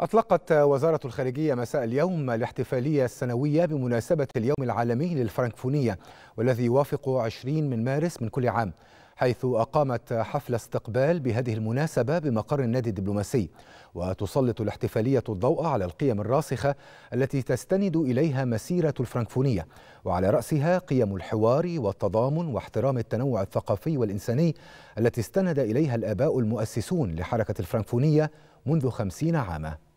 أطلقت وزارة الخارجية مساء اليوم الاحتفالية السنوية بمناسبة اليوم العالمي للفرنكفونية والذي يوافق 20 من مارس من كل عام حيث أقامت حفل استقبال بهذه المناسبة بمقر النادي الدبلوماسي وتسلط الاحتفالية الضوء على القيم الراسخة التي تستند إليها مسيرة الفرنكفونية وعلى رأسها قيم الحوار والتضامن واحترام التنوع الثقافي والإنساني التي استند إليها الآباء المؤسسون لحركة الفرنكفونية منذ خمسين عاماً